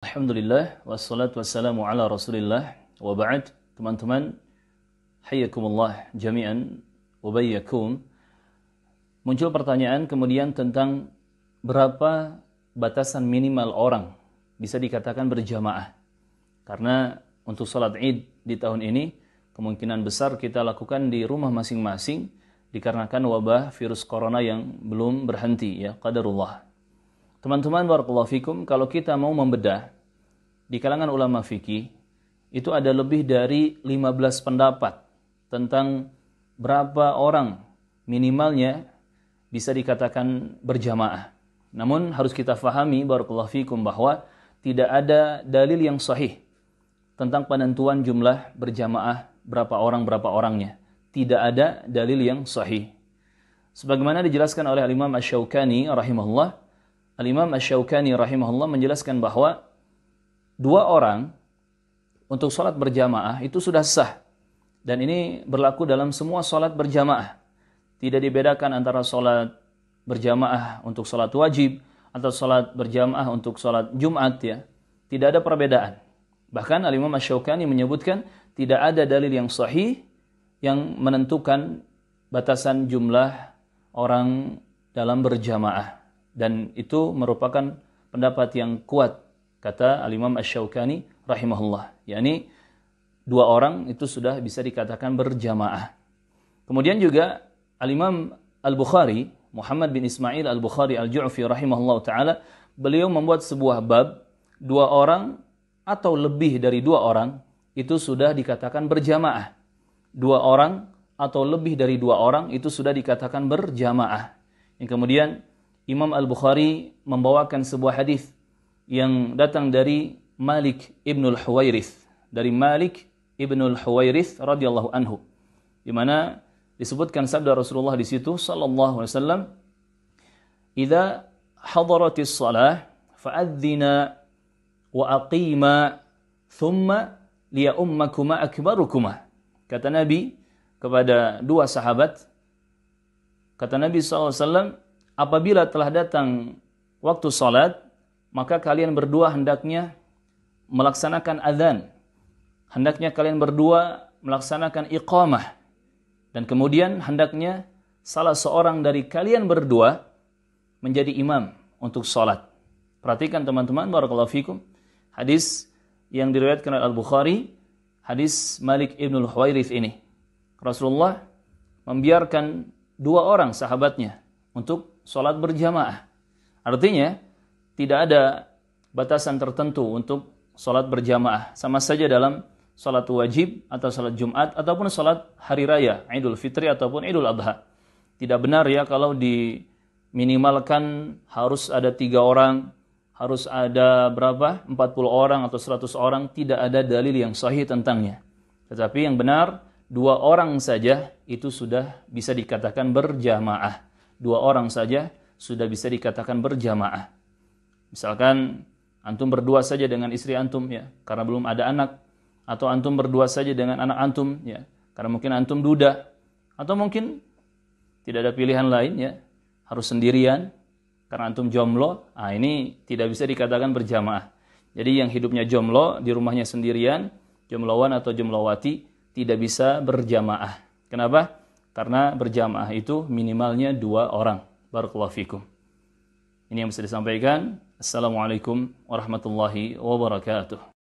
Alhamdulillah wassalatu wassalamu ala Rasulillah wa ba'd. Teman-teman, hayyakumullah jami'an wa Muncul pertanyaan kemudian tentang berapa batasan minimal orang bisa dikatakan berjamaah. Karena untuk salat Id di tahun ini kemungkinan besar kita lakukan di rumah masing-masing dikarenakan wabah virus corona yang belum berhenti ya qadarullah Teman-teman barakallahu fikum, kalau kita mau membedah di kalangan ulama fikih itu ada lebih dari 15 pendapat tentang berapa orang minimalnya bisa dikatakan berjamaah. Namun harus kita fahami barakallahu fikum bahwa tidak ada dalil yang sahih tentang penentuan jumlah berjamaah berapa orang berapa orangnya. Tidak ada dalil yang sahih. Sebagaimana dijelaskan oleh Imam Asy-Syaukani rahimahullah, Al-Imam Asyaukani rahimahullah menjelaskan bahwa dua orang untuk sholat berjamaah itu sudah sah. Dan ini berlaku dalam semua sholat berjamaah. Tidak dibedakan antara sholat berjamaah untuk sholat wajib atau sholat berjamaah untuk sholat Jumat ya. Tidak ada perbedaan. Bahkan Al-Imam menyebutkan tidak ada dalil yang sahih yang menentukan batasan jumlah orang dalam berjamaah dan itu merupakan pendapat yang kuat kata Al-Imam Asy-Syaukani rahimahullah yakni dua orang itu sudah bisa dikatakan berjamaah kemudian juga Al-Imam Al-Bukhari Muhammad bin Ismail Al-Bukhari Al-Ju'fi rahimahullah taala beliau membuat sebuah bab dua orang atau lebih dari dua orang itu sudah dikatakan berjamaah dua orang atau lebih dari dua orang itu sudah dikatakan berjamaah yang kemudian Imam Al-Bukhari membawakan sebuah hadis yang datang dari Malik Ibnul Huwairith dari Malik Ibnul Huwairith radhiyallahu anhu di mana disebutkan sabda Rasulullah di situ sallallahu alaihi wasallam "Idza hadaratis shalah fa'adzina wa aqima thumma liya'ummakuma akbarukuma." Kata Nabi kepada dua sahabat kata Nabi sallallahu alaihi wasallam apabila telah datang waktu salat, maka kalian berdua hendaknya melaksanakan azan. Hendaknya kalian berdua melaksanakan iqamah. Dan kemudian hendaknya salah seorang dari kalian berdua menjadi imam untuk salat. Perhatikan teman-teman, barakallahu fikum. Hadis yang diriwayatkan oleh Al-Bukhari, hadis Malik Ibn Al-Huwairith ini. Rasulullah membiarkan dua orang sahabatnya untuk sholat berjamaah. Artinya, tidak ada batasan tertentu untuk sholat berjamaah. Sama saja dalam sholat wajib atau sholat Jumat ataupun sholat hari raya, Idul Fitri ataupun Idul Adha. Tidak benar ya kalau diminimalkan harus ada tiga orang, harus ada berapa? 40 orang atau 100 orang, tidak ada dalil yang sahih tentangnya. Tetapi yang benar, dua orang saja itu sudah bisa dikatakan berjamaah dua orang saja sudah bisa dikatakan berjamaah. Misalkan antum berdua saja dengan istri antum ya, karena belum ada anak atau antum berdua saja dengan anak antum ya, karena mungkin antum duda atau mungkin tidak ada pilihan lain ya, harus sendirian karena antum jomlo, Ah ini tidak bisa dikatakan berjamaah. Jadi yang hidupnya jomlo di rumahnya sendirian, jomlowan atau jomlowati tidak bisa berjamaah. Kenapa? Karena berjamaah itu minimalnya dua orang. Barakallahu fikum. Ini yang bisa disampaikan. Assalamualaikum warahmatullahi wabarakatuh.